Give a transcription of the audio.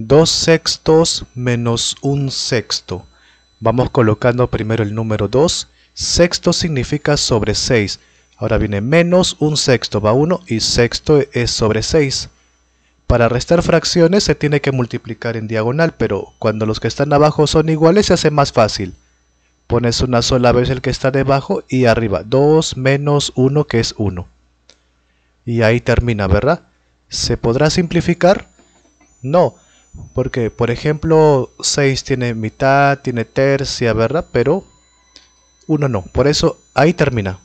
2 sextos menos 1 sexto. Vamos colocando primero el número 2. Sexto significa sobre 6. Ahora viene menos 1 sexto va 1 y sexto es sobre 6. Para restar fracciones se tiene que multiplicar en diagonal, pero cuando los que están abajo son iguales se hace más fácil. Pones una sola vez el que está debajo y arriba 2 menos 1 que es 1. Y ahí termina, ¿verdad? ¿Se podrá simplificar? No porque, por ejemplo, 6 tiene mitad, tiene tercia, ¿verdad? Pero 1 no. Por eso ahí termina.